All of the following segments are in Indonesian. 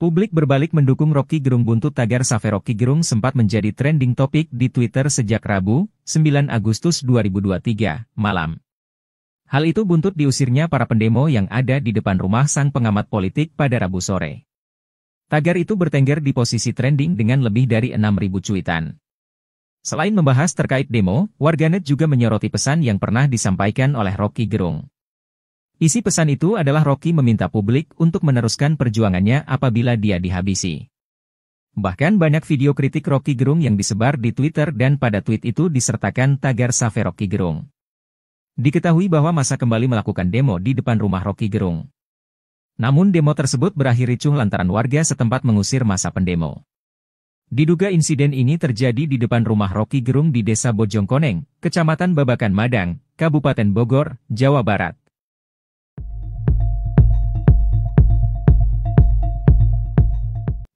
Publik berbalik mendukung Rocky Gerung buntut tagar Save Rocky Gerung sempat menjadi trending topik di Twitter sejak Rabu, 9 Agustus 2023, malam. Hal itu buntut diusirnya para pendemo yang ada di depan rumah sang pengamat politik pada Rabu sore. Tagar itu bertengger di posisi trending dengan lebih dari 6.000 cuitan. Selain membahas terkait demo, warganet juga menyoroti pesan yang pernah disampaikan oleh Rocky Gerung. Isi pesan itu adalah Rocky meminta publik untuk meneruskan perjuangannya apabila dia dihabisi. Bahkan banyak video kritik Rocky Gerung yang disebar di Twitter dan pada tweet itu disertakan tagar Save Rocky Gerung. Diketahui bahwa masa kembali melakukan demo di depan rumah Rocky Gerung. Namun demo tersebut berakhir ricuh lantaran warga setempat mengusir masa pendemo. Diduga insiden ini terjadi di depan rumah Rocky Gerung di Desa Bojongkoneng, Kecamatan Babakan Madang, Kabupaten Bogor, Jawa Barat.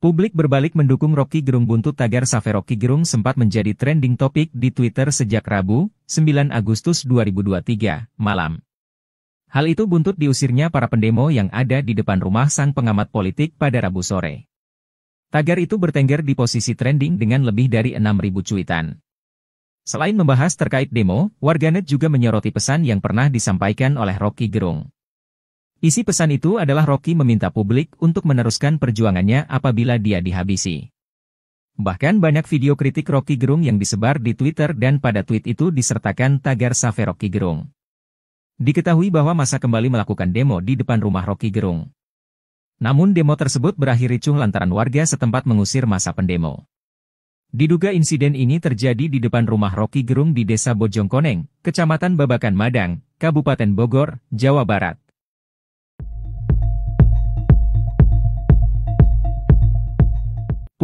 Publik berbalik mendukung Rocky Gerung buntut tagar Save Rocky Gerung sempat menjadi trending topik di Twitter sejak Rabu, 9 Agustus 2023, malam. Hal itu buntut diusirnya para pendemo yang ada di depan rumah sang pengamat politik pada Rabu sore. Tagar itu bertengger di posisi trending dengan lebih dari 6.000 cuitan. Selain membahas terkait demo, warganet juga menyoroti pesan yang pernah disampaikan oleh Rocky Gerung. Isi pesan itu adalah Rocky meminta publik untuk meneruskan perjuangannya apabila dia dihabisi. Bahkan banyak video kritik Rocky Gerung yang disebar di Twitter dan pada tweet itu disertakan tagar Save Rocky Gerung. Diketahui bahwa masa kembali melakukan demo di depan rumah Rocky Gerung. Namun demo tersebut berakhir ricuh lantaran warga setempat mengusir masa pendemo. Diduga insiden ini terjadi di depan rumah Rocky Gerung di Desa Bojongkoneng, Kecamatan Babakan Madang, Kabupaten Bogor, Jawa Barat.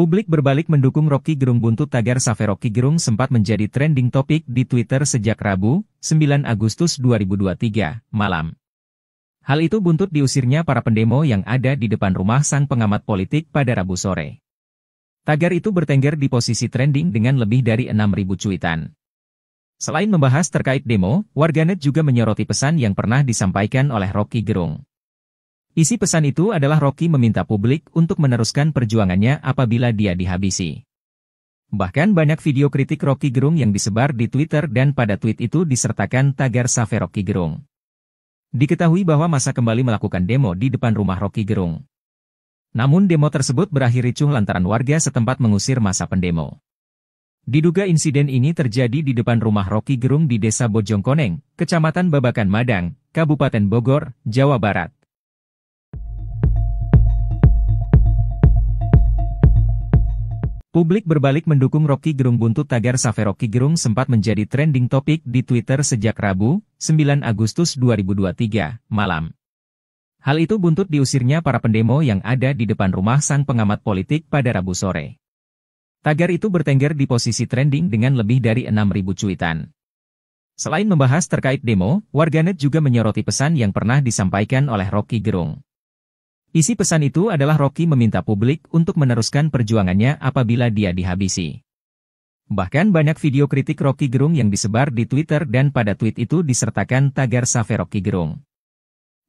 Publik berbalik mendukung Rocky Gerung buntut tagar Save Rocky Gerung sempat menjadi trending topik di Twitter sejak Rabu, 9 Agustus 2023, malam. Hal itu buntut diusirnya para pendemo yang ada di depan rumah sang pengamat politik pada Rabu sore. Tagar itu bertengger di posisi trending dengan lebih dari 6.000 cuitan. Selain membahas terkait demo, warganet juga menyoroti pesan yang pernah disampaikan oleh Rocky Gerung. Isi pesan itu adalah Rocky meminta publik untuk meneruskan perjuangannya apabila dia dihabisi. Bahkan banyak video kritik Rocky Gerung yang disebar di Twitter dan pada tweet itu disertakan tagar Save Rocky Gerung. Diketahui bahwa masa kembali melakukan demo di depan rumah Rocky Gerung. Namun demo tersebut berakhir ricuh lantaran warga setempat mengusir masa pendemo. Diduga insiden ini terjadi di depan rumah Rocky Gerung di Desa Bojongkoneng, Kecamatan Babakan Madang, Kabupaten Bogor, Jawa Barat. Publik berbalik mendukung Rocky Gerung buntut tagar Save Rocky Gerung sempat menjadi trending topik di Twitter sejak Rabu, 9 Agustus 2023, malam. Hal itu buntut diusirnya para pendemo yang ada di depan rumah sang pengamat politik pada Rabu sore. Tagar itu bertengger di posisi trending dengan lebih dari 6.000 cuitan. Selain membahas terkait demo, warganet juga menyoroti pesan yang pernah disampaikan oleh Rocky Gerung. Isi pesan itu adalah Rocky meminta publik untuk meneruskan perjuangannya apabila dia dihabisi. Bahkan banyak video kritik Rocky Gerung yang disebar di Twitter dan pada tweet itu disertakan tagar Save Rocky Gerung.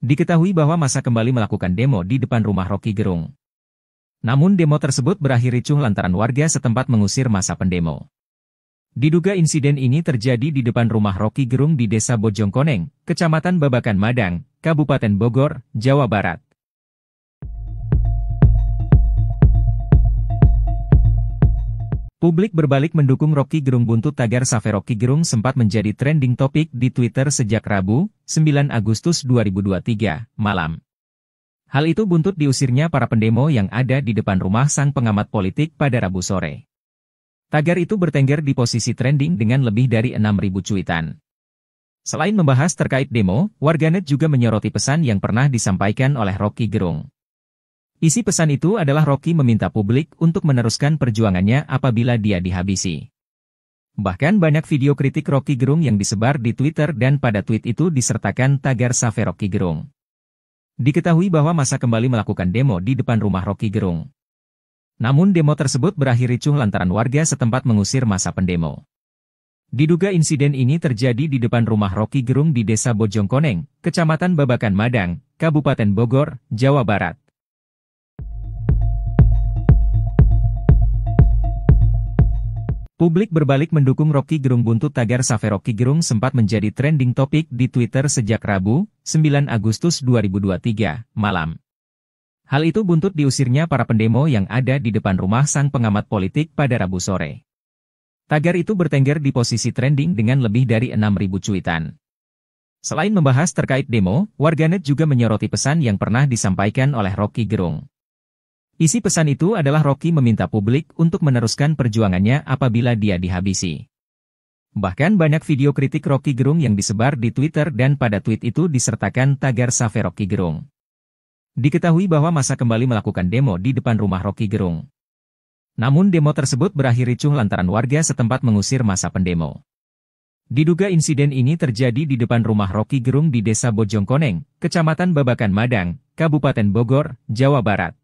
Diketahui bahwa masa kembali melakukan demo di depan rumah Rocky Gerung. Namun demo tersebut berakhir ricuh lantaran warga setempat mengusir masa pendemo. Diduga insiden ini terjadi di depan rumah Rocky Gerung di Desa Bojongkoneng, Kecamatan Babakan Madang, Kabupaten Bogor, Jawa Barat. Publik berbalik mendukung Rocky Gerung buntut tagar Save Rocky Gerung sempat menjadi trending topik di Twitter sejak Rabu, 9 Agustus 2023, malam. Hal itu buntut diusirnya para pendemo yang ada di depan rumah sang pengamat politik pada Rabu sore. Tagar itu bertengger di posisi trending dengan lebih dari 6.000 cuitan. Selain membahas terkait demo, warganet juga menyoroti pesan yang pernah disampaikan oleh Rocky Gerung. Isi pesan itu adalah Rocky meminta publik untuk meneruskan perjuangannya apabila dia dihabisi. Bahkan banyak video kritik Rocky Gerung yang disebar di Twitter dan pada tweet itu disertakan tagar Save Rocky Gerung. Diketahui bahwa masa kembali melakukan demo di depan rumah Rocky Gerung. Namun demo tersebut berakhir ricuh lantaran warga setempat mengusir masa pendemo. Diduga insiden ini terjadi di depan rumah Rocky Gerung di Desa Bojongkoneng, Kecamatan Babakan Madang, Kabupaten Bogor, Jawa Barat. Publik berbalik mendukung Rocky Gerung buntut tagar Save Rocky Gerung sempat menjadi trending topik di Twitter sejak Rabu, 9 Agustus 2023, malam. Hal itu buntut diusirnya para pendemo yang ada di depan rumah sang pengamat politik pada Rabu sore. Tagar itu bertengger di posisi trending dengan lebih dari 6.000 cuitan. Selain membahas terkait demo, warganet juga menyoroti pesan yang pernah disampaikan oleh Rocky Gerung. Isi pesan itu adalah Rocky meminta publik untuk meneruskan perjuangannya apabila dia dihabisi. Bahkan banyak video kritik Rocky Gerung yang disebar di Twitter dan pada tweet itu disertakan tagar Save Rocky Gerung. Diketahui bahwa masa kembali melakukan demo di depan rumah Rocky Gerung. Namun demo tersebut berakhir ricuh lantaran warga setempat mengusir masa pendemo. Diduga insiden ini terjadi di depan rumah Rocky Gerung di Desa Bojongkoneng, Kecamatan Babakan Madang, Kabupaten Bogor, Jawa Barat.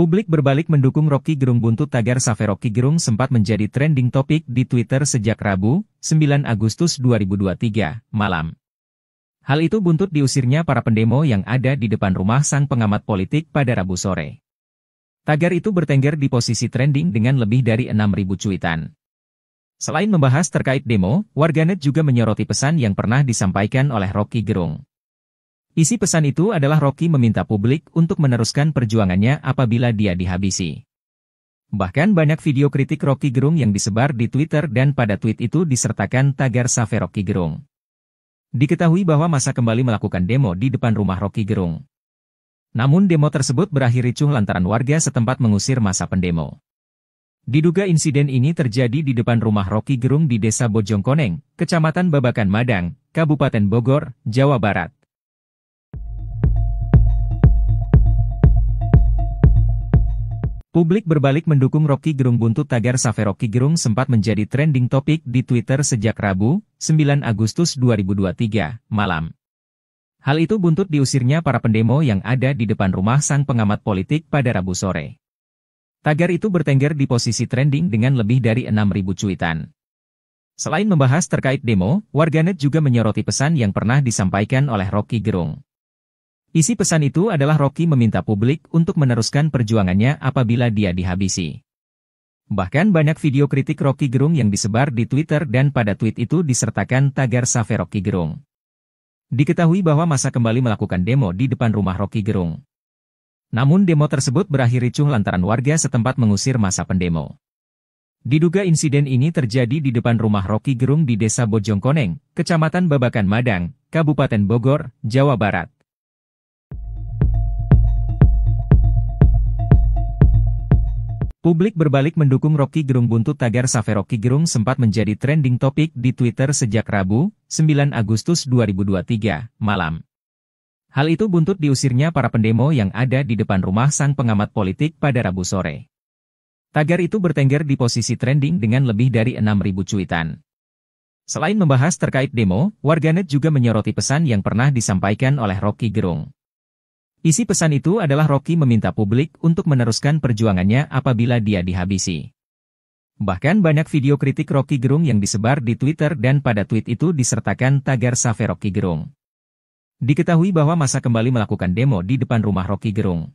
Publik berbalik mendukung Rocky Gerung buntut tagar Save Rocky Gerung sempat menjadi trending topik di Twitter sejak Rabu, 9 Agustus 2023, malam. Hal itu buntut diusirnya para pendemo yang ada di depan rumah sang pengamat politik pada Rabu sore. Tagar itu bertengger di posisi trending dengan lebih dari 6.000 cuitan. Selain membahas terkait demo, warganet juga menyoroti pesan yang pernah disampaikan oleh Rocky Gerung. Isi pesan itu adalah Rocky meminta publik untuk meneruskan perjuangannya apabila dia dihabisi. Bahkan banyak video kritik Rocky Gerung yang disebar di Twitter dan pada tweet itu disertakan tagar Save Rocky Gerung. Diketahui bahwa masa kembali melakukan demo di depan rumah Rocky Gerung. Namun demo tersebut berakhir ricuh lantaran warga setempat mengusir masa pendemo. Diduga insiden ini terjadi di depan rumah Rocky Gerung di Desa Bojongkoneng, Kecamatan Babakan Madang, Kabupaten Bogor, Jawa Barat. Publik berbalik mendukung Rocky Gerung buntut tagar Save Rocky Gerung sempat menjadi trending topik di Twitter sejak Rabu, 9 Agustus 2023, malam. Hal itu buntut diusirnya para pendemo yang ada di depan rumah sang pengamat politik pada Rabu sore. Tagar itu bertengger di posisi trending dengan lebih dari 6.000 cuitan. Selain membahas terkait demo, warganet juga menyoroti pesan yang pernah disampaikan oleh Rocky Gerung. Isi pesan itu adalah Rocky meminta publik untuk meneruskan perjuangannya apabila dia dihabisi. Bahkan banyak video kritik Rocky Gerung yang disebar di Twitter dan pada tweet itu disertakan tagar Save Rocky Gerung. Diketahui bahwa masa kembali melakukan demo di depan rumah Rocky Gerung. Namun demo tersebut berakhir ricuh lantaran warga setempat mengusir masa pendemo. Diduga insiden ini terjadi di depan rumah Rocky Gerung di Desa Bojongkoneng, Kecamatan Babakan Madang, Kabupaten Bogor, Jawa Barat. Publik berbalik mendukung Rocky Gerung buntut tagar Save Rocky Gerung sempat menjadi trending topik di Twitter sejak Rabu, 9 Agustus 2023, malam. Hal itu buntut diusirnya para pendemo yang ada di depan rumah sang pengamat politik pada Rabu sore. Tagar itu bertengger di posisi trending dengan lebih dari 6.000 cuitan. Selain membahas terkait demo, warganet juga menyoroti pesan yang pernah disampaikan oleh Rocky Gerung. Isi pesan itu adalah Rocky meminta publik untuk meneruskan perjuangannya apabila dia dihabisi. Bahkan banyak video kritik Rocky Gerung yang disebar di Twitter dan pada tweet itu disertakan tagar Save Rocky Gerung. Diketahui bahwa masa kembali melakukan demo di depan rumah Rocky Gerung.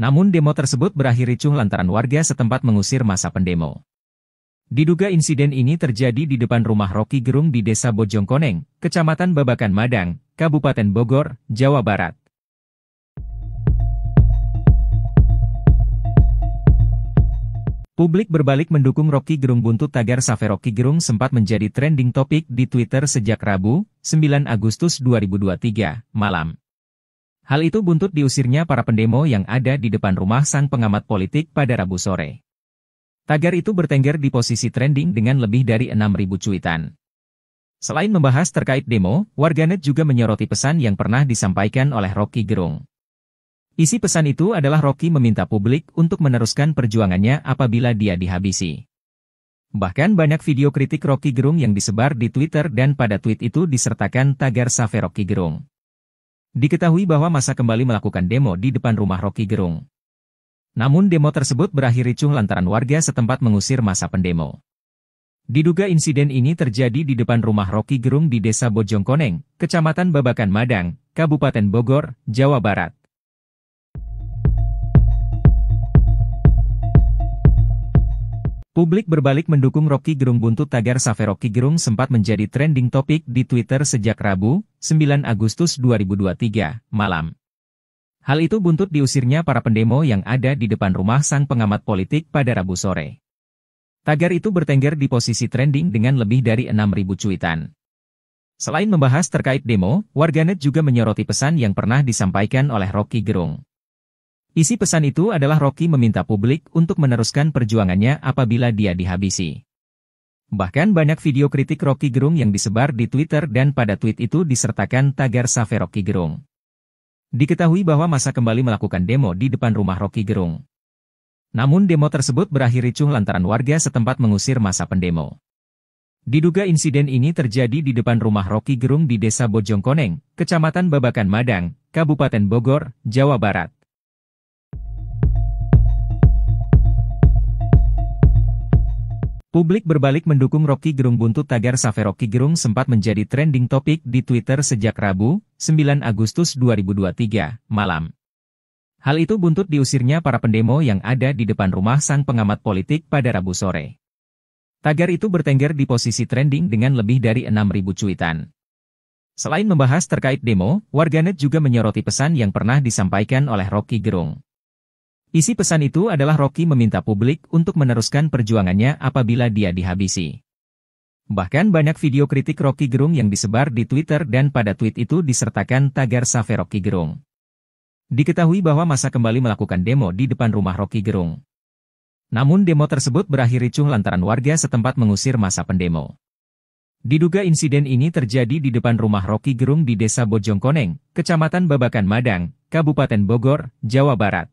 Namun demo tersebut berakhir ricuh lantaran warga setempat mengusir masa pendemo. Diduga insiden ini terjadi di depan rumah Rocky Gerung di Desa Bojongkoneng, Kecamatan Babakan Madang, Kabupaten Bogor, Jawa Barat. Publik berbalik mendukung Rocky Gerung buntut tagar Save Rocky Gerung sempat menjadi trending topik di Twitter sejak Rabu, 9 Agustus 2023, malam. Hal itu buntut diusirnya para pendemo yang ada di depan rumah sang pengamat politik pada Rabu sore. Tagar itu bertengger di posisi trending dengan lebih dari 6.000 cuitan. Selain membahas terkait demo, warganet juga menyoroti pesan yang pernah disampaikan oleh Rocky Gerung. Isi pesan itu adalah Rocky meminta publik untuk meneruskan perjuangannya apabila dia dihabisi. Bahkan banyak video kritik Rocky Gerung yang disebar di Twitter dan pada tweet itu disertakan tagar Save Rocky Gerung. Diketahui bahwa masa kembali melakukan demo di depan rumah Rocky Gerung. Namun demo tersebut berakhir ricuh lantaran warga setempat mengusir masa pendemo. Diduga insiden ini terjadi di depan rumah Rocky Gerung di Desa Bojongkoneng, Kecamatan Babakan Madang, Kabupaten Bogor, Jawa Barat. Publik berbalik mendukung Rocky Gerung buntut tagar Save Rocky Gerung sempat menjadi trending topik di Twitter sejak Rabu, 9 Agustus 2023, malam. Hal itu buntut diusirnya para pendemo yang ada di depan rumah sang pengamat politik pada Rabu sore. Tagar itu bertengger di posisi trending dengan lebih dari 6.000 cuitan. Selain membahas terkait demo, warganet juga menyoroti pesan yang pernah disampaikan oleh Rocky Gerung. Isi pesan itu adalah Rocky meminta publik untuk meneruskan perjuangannya apabila dia dihabisi. Bahkan banyak video kritik Rocky Gerung yang disebar di Twitter dan pada tweet itu disertakan tagar Save Rocky Gerung. Diketahui bahwa masa kembali melakukan demo di depan rumah Rocky Gerung. Namun demo tersebut berakhir ricuh lantaran warga setempat mengusir masa pendemo. Diduga insiden ini terjadi di depan rumah Rocky Gerung di Desa Bojongkoneng, Kecamatan Babakan Madang, Kabupaten Bogor, Jawa Barat. Publik berbalik mendukung Rocky Gerung buntut tagar Save Rocky Gerung sempat menjadi trending topik di Twitter sejak Rabu, 9 Agustus 2023, malam. Hal itu buntut diusirnya para pendemo yang ada di depan rumah sang pengamat politik pada Rabu sore. Tagar itu bertengger di posisi trending dengan lebih dari 6.000 cuitan. Selain membahas terkait demo, warganet juga menyoroti pesan yang pernah disampaikan oleh Rocky Gerung. Isi pesan itu adalah Rocky meminta publik untuk meneruskan perjuangannya apabila dia dihabisi. Bahkan banyak video kritik Rocky Gerung yang disebar di Twitter dan pada tweet itu disertakan tagar Save Rocky Gerung. Diketahui bahwa masa kembali melakukan demo di depan rumah Rocky Gerung. Namun demo tersebut berakhir ricuh lantaran warga setempat mengusir masa pendemo. Diduga insiden ini terjadi di depan rumah Rocky Gerung di Desa Bojongkoneng, Kecamatan Babakan Madang, Kabupaten Bogor, Jawa Barat.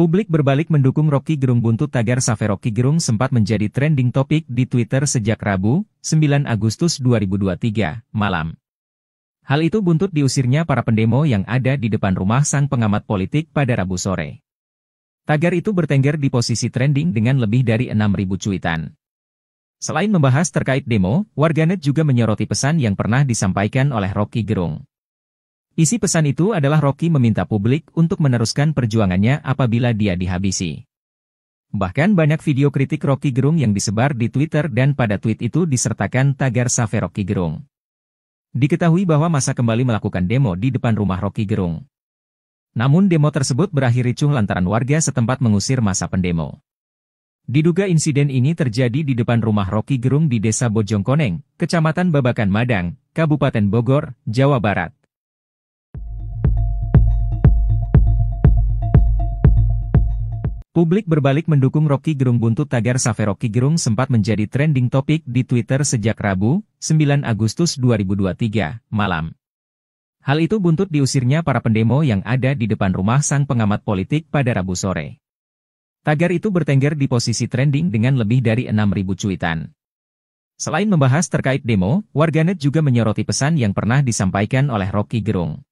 Publik berbalik mendukung Rocky Gerung buntut tagar Save Rocky Gerung sempat menjadi trending topik di Twitter sejak Rabu, 9 Agustus 2023, malam. Hal itu buntut diusirnya para pendemo yang ada di depan rumah sang pengamat politik pada Rabu sore. Tagar itu bertengger di posisi trending dengan lebih dari 6.000 cuitan. Selain membahas terkait demo, warganet juga menyoroti pesan yang pernah disampaikan oleh Rocky Gerung. Isi pesan itu adalah Rocky meminta publik untuk meneruskan perjuangannya apabila dia dihabisi. Bahkan banyak video kritik Rocky Gerung yang disebar di Twitter dan pada tweet itu disertakan tagar Save Rocky Gerung. Diketahui bahwa masa kembali melakukan demo di depan rumah Rocky Gerung. Namun demo tersebut berakhir ricuh lantaran warga setempat mengusir masa pendemo. Diduga insiden ini terjadi di depan rumah Rocky Gerung di Desa Bojongkoneng, Kecamatan Babakan Madang, Kabupaten Bogor, Jawa Barat. Publik berbalik mendukung Rocky Gerung buntut tagar Save Rocky Gerung sempat menjadi trending topik di Twitter sejak Rabu, 9 Agustus 2023, malam. Hal itu buntut diusirnya para pendemo yang ada di depan rumah sang pengamat politik pada Rabu sore. Tagar itu bertengger di posisi trending dengan lebih dari 6.000 cuitan. Selain membahas terkait demo, warganet juga menyoroti pesan yang pernah disampaikan oleh Rocky Gerung.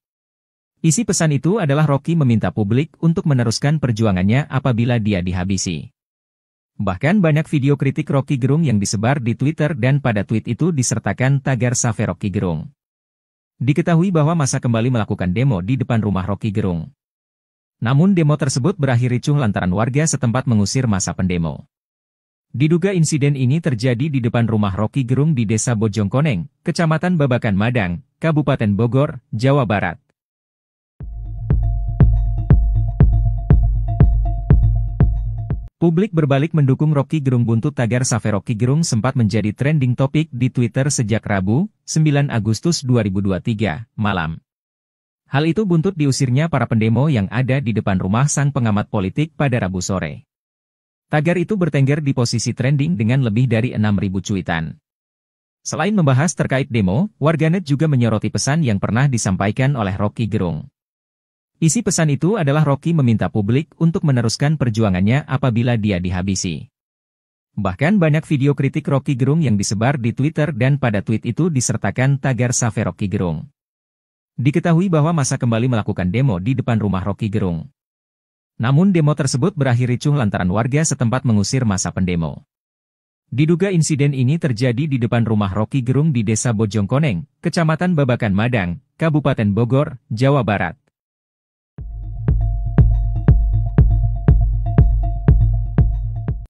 Isi pesan itu adalah Rocky meminta publik untuk meneruskan perjuangannya apabila dia dihabisi. Bahkan banyak video kritik Rocky Gerung yang disebar di Twitter dan pada tweet itu disertakan tagar Save Rocky Gerung. Diketahui bahwa masa kembali melakukan demo di depan rumah Rocky Gerung. Namun demo tersebut berakhir ricuh lantaran warga setempat mengusir masa pendemo. Diduga insiden ini terjadi di depan rumah Rocky Gerung di Desa Bojongkoneng, Kecamatan Babakan Madang, Kabupaten Bogor, Jawa Barat. Publik berbalik mendukung Rocky Gerung buntut tagar Save Rocky Gerung sempat menjadi trending topik di Twitter sejak Rabu, 9 Agustus 2023, malam. Hal itu buntut diusirnya para pendemo yang ada di depan rumah sang pengamat politik pada Rabu sore. Tagar itu bertengger di posisi trending dengan lebih dari 6.000 cuitan. Selain membahas terkait demo, warganet juga menyoroti pesan yang pernah disampaikan oleh Rocky Gerung. Isi pesan itu adalah Rocky meminta publik untuk meneruskan perjuangannya apabila dia dihabisi. Bahkan banyak video kritik Rocky Gerung yang disebar di Twitter dan pada tweet itu disertakan tagar Save Rocky Gerung. Diketahui bahwa masa kembali melakukan demo di depan rumah Rocky Gerung. Namun demo tersebut berakhir ricuh lantaran warga setempat mengusir masa pendemo. Diduga insiden ini terjadi di depan rumah Rocky Gerung di Desa Bojongkoneng, Kecamatan Babakan Madang, Kabupaten Bogor, Jawa Barat.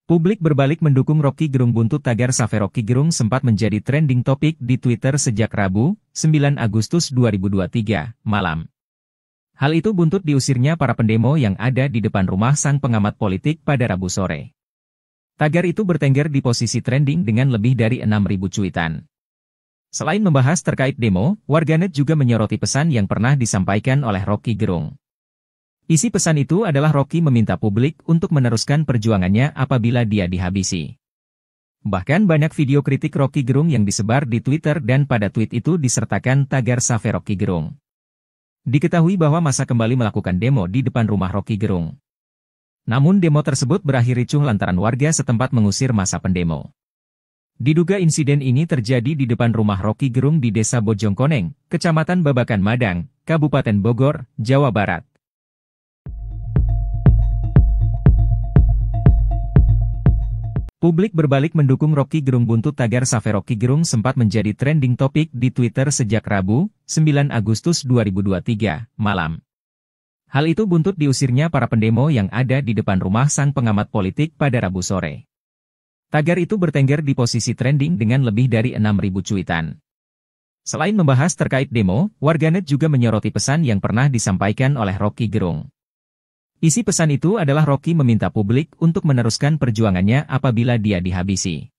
Publik berbalik mendukung Rocky Gerung buntut tagar Save Rocky Gerung sempat menjadi trending topik di Twitter sejak Rabu, 9 Agustus 2023, malam. Hal itu buntut diusirnya para pendemo yang ada di depan rumah sang pengamat politik pada Rabu sore. Tagar itu bertengger di posisi trending dengan lebih dari 6.000 cuitan. Selain membahas terkait demo, warganet juga menyoroti pesan yang pernah disampaikan oleh Rocky Gerung. Isi pesan itu adalah Rocky meminta publik untuk meneruskan perjuangannya apabila dia dihabisi. Bahkan banyak video kritik Rocky Gerung yang disebar di Twitter dan pada tweet itu disertakan tagar Save Rocky Gerung. Diketahui bahwa masa kembali melakukan demo di depan rumah Rocky Gerung. Namun demo tersebut berakhir ricuh lantaran warga setempat mengusir masa pendemo. Diduga insiden ini terjadi di depan rumah Rocky Gerung di Desa Bojongkoneng, Kecamatan Babakan Madang, Kabupaten Bogor, Jawa Barat. Publik berbalik mendukung Rocky Gerung buntut tagar Save Rocky Gerung sempat menjadi trending topik di Twitter sejak Rabu, 9 Agustus 2023, malam. Hal itu buntut diusirnya para pendemo yang ada di depan rumah sang pengamat politik pada Rabu sore. Tagar itu bertengger di posisi trending dengan lebih dari 6.000 cuitan. Selain membahas terkait demo, warganet juga menyoroti pesan yang pernah disampaikan oleh Rocky Gerung. Isi pesan itu adalah Rocky meminta publik untuk meneruskan perjuangannya apabila dia dihabisi.